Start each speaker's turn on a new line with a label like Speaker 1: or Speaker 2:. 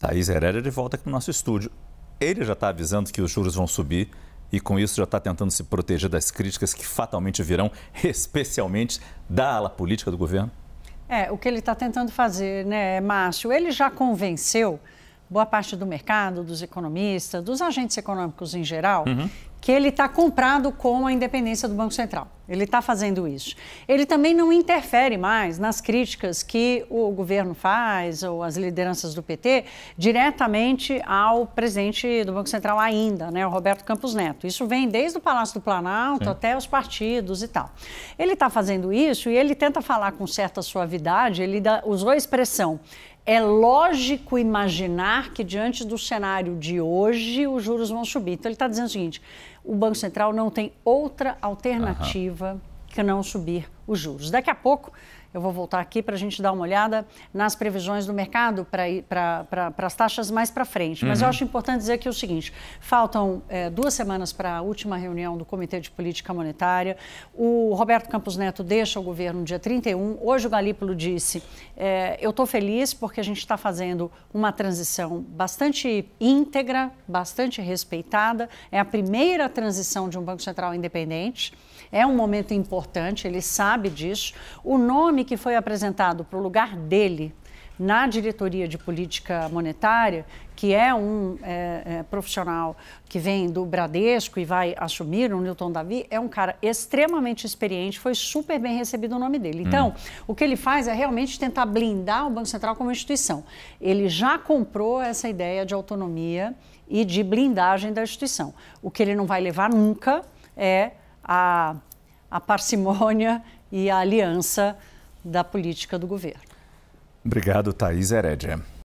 Speaker 1: Thaís Herrera é de volta aqui no nosso estúdio. Ele já está avisando que os juros vão subir e, com isso, já está tentando se proteger das críticas que fatalmente virão, especialmente da ala política do governo? É, o que ele está tentando fazer, né, Márcio? Ele já convenceu boa parte do mercado, dos economistas, dos agentes econômicos em geral, uhum. que ele está comprado com a independência do Banco Central. Ele está fazendo isso. Ele também não interfere mais nas críticas que o governo faz ou as lideranças do PT diretamente ao presidente do Banco Central ainda, né, o Roberto Campos Neto. Isso vem desde o Palácio do Planalto Sim. até os partidos e tal. Ele está fazendo isso e ele tenta falar com certa suavidade. Ele usou a expressão é lógico imaginar que, diante do cenário de hoje, os juros vão subir. Então, ele está dizendo o seguinte: o Banco Central não tem outra alternativa uhum. que não subir os juros. Daqui a pouco eu vou voltar aqui para a gente dar uma olhada nas previsões do mercado para pra, as taxas mais para frente. Mas uhum. eu acho importante dizer que é o seguinte: faltam é, duas semanas para a última reunião do Comitê de Política Monetária. O Roberto Campos Neto deixa o governo no dia 31. Hoje o Galípolo disse: é, eu estou feliz porque a gente está fazendo uma transição bastante íntegra, bastante respeitada. É a primeira transição de um Banco Central independente. É um momento importante, ele sabe sabe disso, o nome que foi apresentado para o lugar dele na diretoria de política monetária, que é um é, é, profissional que vem do Bradesco e vai assumir o Newton Davi, é um cara extremamente experiente, foi super bem recebido o nome dele. Então, hum. o que ele faz é realmente tentar blindar o Banco Central como instituição. Ele já comprou essa ideia de autonomia e de blindagem da instituição. O que ele não vai levar nunca é a, a parcimônia e a aliança da política do governo. Obrigado, Thaís Herédia.